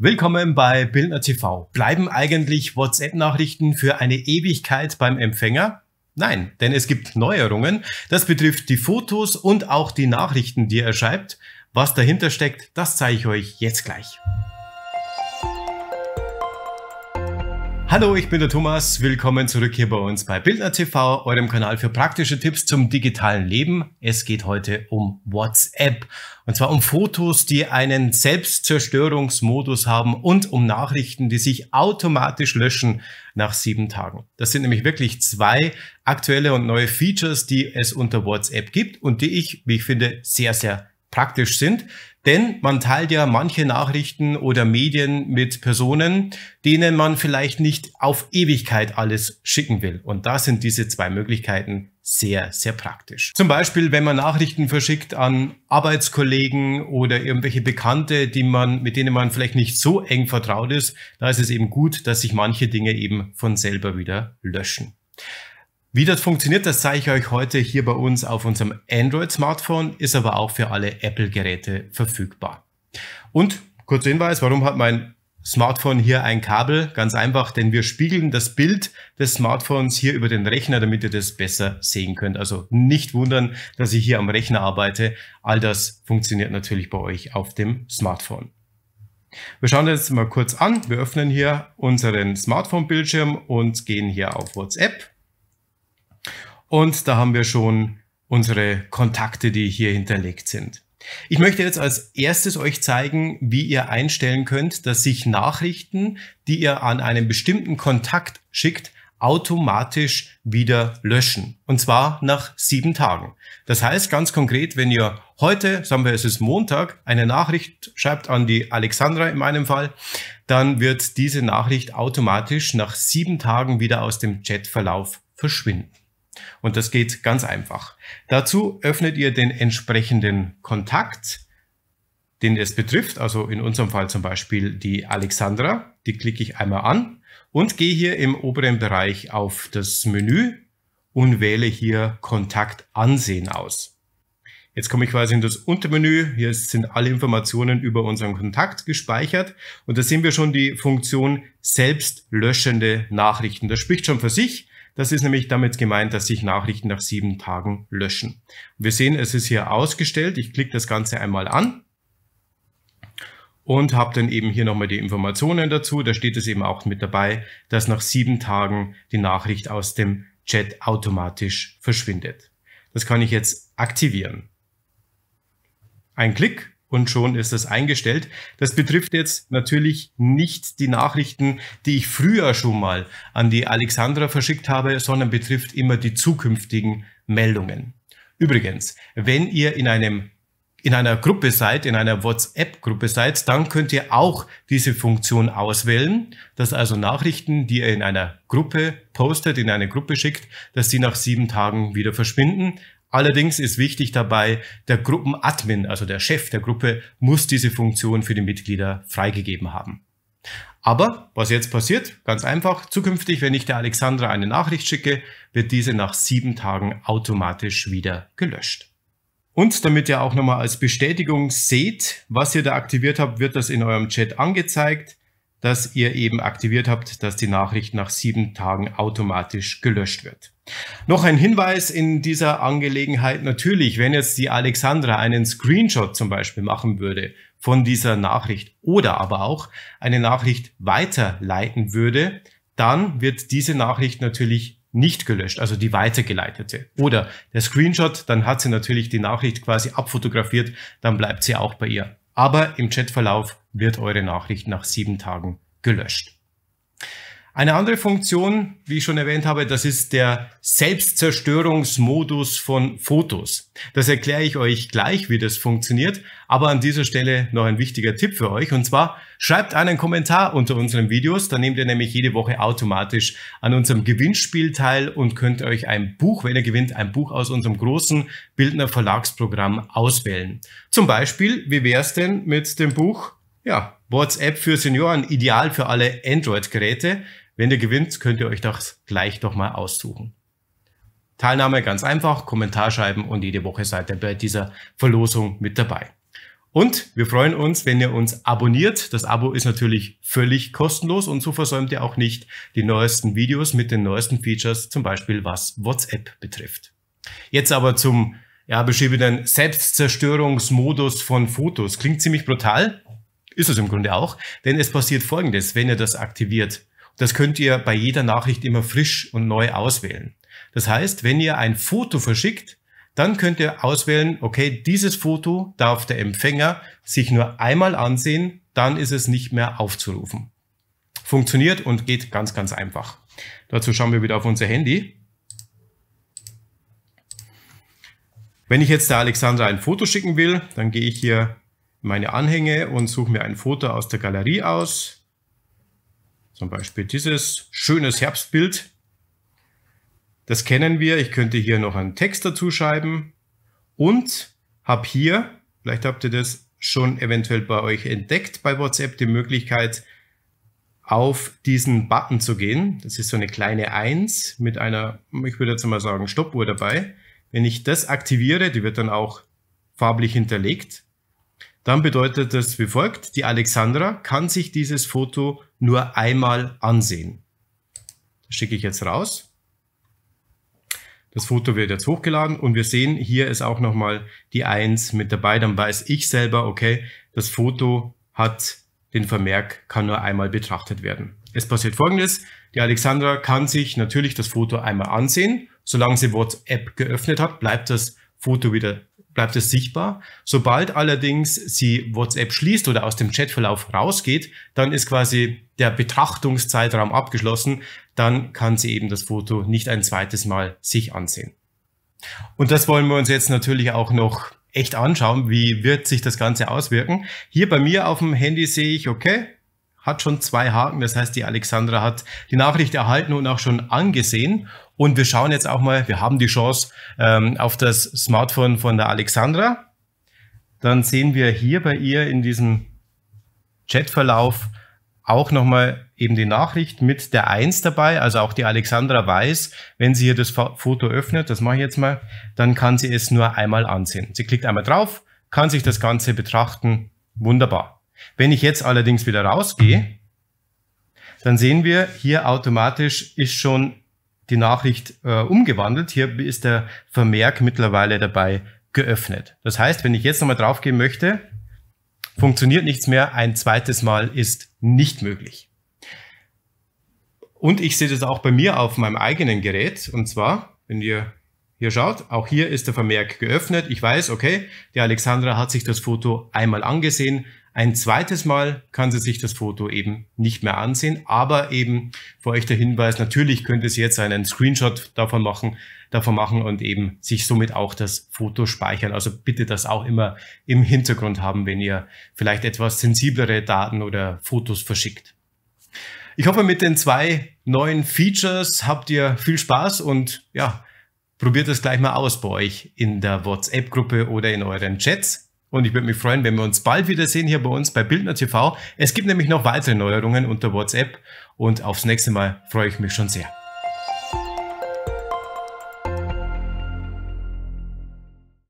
Willkommen bei Bildner TV. Bleiben eigentlich WhatsApp-Nachrichten für eine Ewigkeit beim Empfänger? Nein, denn es gibt Neuerungen. Das betrifft die Fotos und auch die Nachrichten, die er schreibt. Was dahinter steckt, das zeige ich euch jetzt gleich. Hallo, ich bin der Thomas. Willkommen zurück hier bei uns bei Bildner TV, eurem Kanal für praktische Tipps zum digitalen Leben. Es geht heute um WhatsApp und zwar um Fotos, die einen Selbstzerstörungsmodus haben und um Nachrichten, die sich automatisch löschen nach sieben Tagen. Das sind nämlich wirklich zwei aktuelle und neue Features, die es unter WhatsApp gibt und die ich, wie ich finde, sehr, sehr praktisch sind, denn man teilt ja manche Nachrichten oder Medien mit Personen, denen man vielleicht nicht auf Ewigkeit alles schicken will. Und da sind diese zwei Möglichkeiten sehr, sehr praktisch. Zum Beispiel, wenn man Nachrichten verschickt an Arbeitskollegen oder irgendwelche Bekannte, die man, mit denen man vielleicht nicht so eng vertraut ist, da ist es eben gut, dass sich manche Dinge eben von selber wieder löschen. Wie das funktioniert, das zeige ich euch heute hier bei uns auf unserem Android-Smartphone, ist aber auch für alle Apple-Geräte verfügbar. Und kurzer Hinweis, warum hat mein Smartphone hier ein Kabel? Ganz einfach, denn wir spiegeln das Bild des Smartphones hier über den Rechner, damit ihr das besser sehen könnt. Also nicht wundern, dass ich hier am Rechner arbeite. All das funktioniert natürlich bei euch auf dem Smartphone. Wir schauen das jetzt mal kurz an. Wir öffnen hier unseren Smartphone-Bildschirm und gehen hier auf WhatsApp. Und da haben wir schon unsere Kontakte, die hier hinterlegt sind. Ich möchte jetzt als erstes euch zeigen, wie ihr einstellen könnt, dass sich Nachrichten, die ihr an einen bestimmten Kontakt schickt, automatisch wieder löschen. Und zwar nach sieben Tagen. Das heißt ganz konkret, wenn ihr heute, sagen wir es ist Montag, eine Nachricht schreibt an die Alexandra in meinem Fall, dann wird diese Nachricht automatisch nach sieben Tagen wieder aus dem Chatverlauf verschwinden. Und das geht ganz einfach. Dazu öffnet ihr den entsprechenden Kontakt, den es betrifft. Also in unserem Fall zum Beispiel die Alexandra. Die klicke ich einmal an und gehe hier im oberen Bereich auf das Menü und wähle hier Kontakt ansehen aus. Jetzt komme ich quasi in das Untermenü. Hier sind alle Informationen über unseren Kontakt gespeichert. Und da sehen wir schon die Funktion selbstlöschende Nachrichten. Das spricht schon für sich. Das ist nämlich damit gemeint, dass sich Nachrichten nach sieben Tagen löschen. Wir sehen, es ist hier ausgestellt. Ich klicke das Ganze einmal an und habe dann eben hier nochmal die Informationen dazu. Da steht es eben auch mit dabei, dass nach sieben Tagen die Nachricht aus dem Chat automatisch verschwindet. Das kann ich jetzt aktivieren. Ein Klick und schon ist es eingestellt. Das betrifft jetzt natürlich nicht die Nachrichten, die ich früher schon mal an die Alexandra verschickt habe, sondern betrifft immer die zukünftigen Meldungen. Übrigens, wenn ihr in einem in einer Gruppe seid, in einer WhatsApp-Gruppe seid, dann könnt ihr auch diese Funktion auswählen, dass also Nachrichten, die ihr in einer Gruppe postet, in eine Gruppe schickt, dass sie nach sieben Tagen wieder verschwinden, Allerdings ist wichtig dabei, der Gruppenadmin, also der Chef der Gruppe, muss diese Funktion für die Mitglieder freigegeben haben. Aber was jetzt passiert? Ganz einfach. Zukünftig, wenn ich der Alexandra eine Nachricht schicke, wird diese nach sieben Tagen automatisch wieder gelöscht. Und damit ihr auch nochmal als Bestätigung seht, was ihr da aktiviert habt, wird das in eurem Chat angezeigt das ihr eben aktiviert habt, dass die Nachricht nach sieben Tagen automatisch gelöscht wird. Noch ein Hinweis in dieser Angelegenheit. Natürlich, wenn jetzt die Alexandra einen Screenshot zum Beispiel machen würde von dieser Nachricht oder aber auch eine Nachricht weiterleiten würde, dann wird diese Nachricht natürlich nicht gelöscht, also die weitergeleitete. Oder der Screenshot, dann hat sie natürlich die Nachricht quasi abfotografiert, dann bleibt sie auch bei ihr aber im Chatverlauf wird eure Nachricht nach sieben Tagen gelöscht. Eine andere Funktion, wie ich schon erwähnt habe, das ist der Selbstzerstörungsmodus von Fotos. Das erkläre ich euch gleich, wie das funktioniert. Aber an dieser Stelle noch ein wichtiger Tipp für euch. Und zwar schreibt einen Kommentar unter unseren Videos. Da nehmt ihr nämlich jede Woche automatisch an unserem Gewinnspiel teil und könnt euch ein Buch, wenn ihr gewinnt, ein Buch aus unserem großen Bildner Verlagsprogramm auswählen. Zum Beispiel, wie wäre es denn mit dem Buch? Ja, WhatsApp für Senioren, ideal für alle Android-Geräte. Wenn ihr gewinnt, könnt ihr euch das gleich doch mal aussuchen. Teilnahme ganz einfach, Kommentar schreiben und jede Woche seid ihr bei dieser Verlosung mit dabei. Und wir freuen uns, wenn ihr uns abonniert. Das Abo ist natürlich völlig kostenlos und so versäumt ihr auch nicht die neuesten Videos mit den neuesten Features, zum Beispiel was WhatsApp betrifft. Jetzt aber zum ja, beschriebenen Selbstzerstörungsmodus von Fotos. Klingt ziemlich brutal, ist es im Grunde auch, denn es passiert Folgendes, wenn ihr das aktiviert. Das könnt ihr bei jeder Nachricht immer frisch und neu auswählen. Das heißt, wenn ihr ein Foto verschickt, dann könnt ihr auswählen, okay, dieses Foto darf der Empfänger sich nur einmal ansehen, dann ist es nicht mehr aufzurufen. Funktioniert und geht ganz, ganz einfach. Dazu schauen wir wieder auf unser Handy. Wenn ich jetzt der Alexandra ein Foto schicken will, dann gehe ich hier meine Anhänge und suche mir ein Foto aus der Galerie aus. Zum Beispiel dieses schönes Herbstbild. Das kennen wir. Ich könnte hier noch einen Text dazu schreiben und habe hier, vielleicht habt ihr das schon eventuell bei euch entdeckt bei WhatsApp, die Möglichkeit, auf diesen Button zu gehen. Das ist so eine kleine Eins mit einer, ich würde jetzt mal sagen, Stoppuhr dabei. Wenn ich das aktiviere, die wird dann auch farblich hinterlegt, dann bedeutet das wie folgt, die Alexandra kann sich dieses Foto nur einmal ansehen. Das schicke ich jetzt raus. Das Foto wird jetzt hochgeladen und wir sehen, hier ist auch nochmal die 1 mit dabei. Dann weiß ich selber, okay, das Foto hat den Vermerk, kann nur einmal betrachtet werden. Es passiert folgendes. Die Alexandra kann sich natürlich das Foto einmal ansehen. Solange sie WhatsApp geöffnet hat, bleibt das Foto wieder bleibt es sichtbar. Sobald allerdings sie WhatsApp schließt oder aus dem Chatverlauf rausgeht, dann ist quasi der Betrachtungszeitraum abgeschlossen. Dann kann sie eben das Foto nicht ein zweites Mal sich ansehen. Und das wollen wir uns jetzt natürlich auch noch echt anschauen, wie wird sich das Ganze auswirken. Hier bei mir auf dem Handy sehe ich, okay, hat schon zwei Haken. Das heißt, die Alexandra hat die Nachricht erhalten und auch schon angesehen. Und wir schauen jetzt auch mal, wir haben die Chance ähm, auf das Smartphone von der Alexandra. Dann sehen wir hier bei ihr in diesem Chatverlauf auch nochmal eben die Nachricht mit der 1 dabei. Also auch die Alexandra weiß, wenn sie hier das Foto öffnet, das mache ich jetzt mal, dann kann sie es nur einmal ansehen. Sie klickt einmal drauf, kann sich das Ganze betrachten. Wunderbar. Wenn ich jetzt allerdings wieder rausgehe, dann sehen wir, hier automatisch ist schon die Nachricht äh, umgewandelt. Hier ist der Vermerk mittlerweile dabei geöffnet. Das heißt, wenn ich jetzt nochmal draufgehen möchte, funktioniert nichts mehr. Ein zweites Mal ist nicht möglich. Und ich sehe das auch bei mir auf meinem eigenen Gerät. Und zwar, wenn ihr hier schaut, auch hier ist der Vermerk geöffnet. Ich weiß, okay, die Alexandra hat sich das Foto einmal angesehen. Ein zweites Mal kann sie sich das Foto eben nicht mehr ansehen, aber eben vor euch der Hinweis, natürlich könnt ihr jetzt einen Screenshot davon machen, davon machen und eben sich somit auch das Foto speichern. Also bitte das auch immer im Hintergrund haben, wenn ihr vielleicht etwas sensiblere Daten oder Fotos verschickt. Ich hoffe, mit den zwei neuen Features habt ihr viel Spaß und ja, probiert das gleich mal aus bei euch in der WhatsApp-Gruppe oder in euren Chats. Und ich würde mich freuen, wenn wir uns bald wiedersehen hier bei uns bei Bildner TV. Es gibt nämlich noch weitere Neuerungen unter WhatsApp und aufs nächste Mal freue ich mich schon sehr.